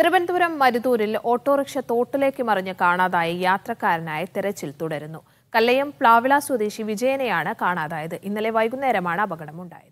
Thiruvananthapuram മരുതൂരിൽ autorickshaw തോട്ടിലേക്ക് മറിഞ്ഞ് കാണാതായി യാത്രക്കാരനായ തെരച്ചിൽ തുടരുന്നു കല്ലയം പ്ലാവിള സ്വദേശി വിജയനെയാണ് കാണാതായത് ഇന്നലെ വൈകുന്നേരമാണ് അപകടമുണ്ടായത്